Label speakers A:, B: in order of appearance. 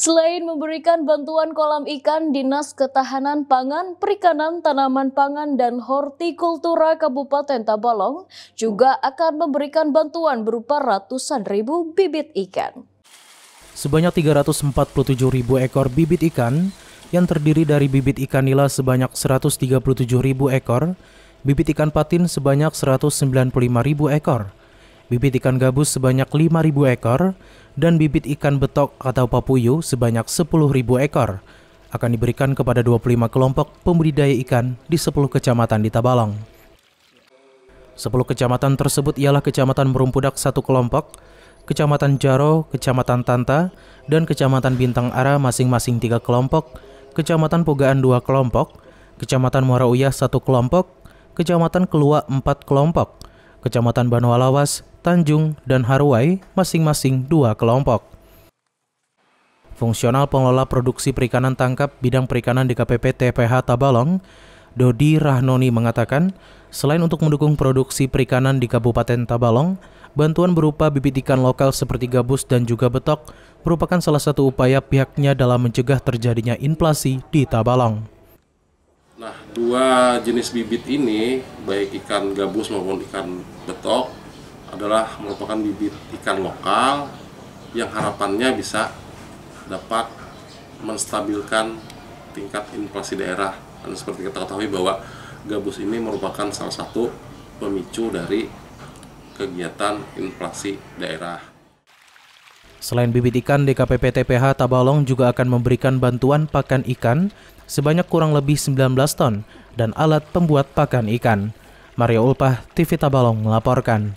A: Selain memberikan bantuan kolam ikan, Dinas Ketahanan Pangan, Perikanan, Tanaman Pangan, dan Hortikultura Kabupaten Tabalong juga akan memberikan bantuan berupa ratusan ribu bibit ikan.
B: Sebanyak 347 ribu ekor bibit ikan, yang terdiri dari bibit ikan nila sebanyak 137 ribu ekor, bibit ikan patin sebanyak 195 ribu ekor, bibit ikan gabus sebanyak 5 ribu ekor, dan bibit ikan betok atau papuyu sebanyak 10.000 ekor akan diberikan kepada 25 kelompok pembudidaya ikan di 10 kecamatan di Tabalong. 10 kecamatan tersebut ialah Kecamatan Merumpudak satu kelompok, Kecamatan Jaro, Kecamatan Tanta, dan Kecamatan Bintang Ara masing-masing tiga kelompok, Kecamatan Pogaan dua kelompok, Kecamatan Muara Uyah satu kelompok, Kecamatan Kelua empat kelompok, Kecamatan Banua Lawas Tanjung, dan Haruai masing-masing dua kelompok. Fungsional Pengelola Produksi Perikanan Tangkap Bidang Perikanan di KPP TPH Tabalong, Dodi Rahnoni mengatakan, selain untuk mendukung produksi perikanan di Kabupaten Tabalong, bantuan berupa bibit ikan lokal seperti gabus dan juga betok merupakan salah satu upaya pihaknya dalam mencegah terjadinya inflasi di Tabalong.
C: Nah, dua jenis bibit ini, baik ikan gabus maupun ikan betok, adalah merupakan bibit ikan lokal yang harapannya bisa dapat menstabilkan tingkat inflasi daerah dan seperti kita ketahui bahwa gabus ini merupakan salah satu pemicu dari kegiatan inflasi daerah.
B: Selain bibit ikan, DKPP TPH Tabalong juga akan memberikan bantuan pakan ikan sebanyak kurang lebih 19 ton dan alat pembuat pakan ikan. Mario Ulpah, TV Tabalong melaporkan.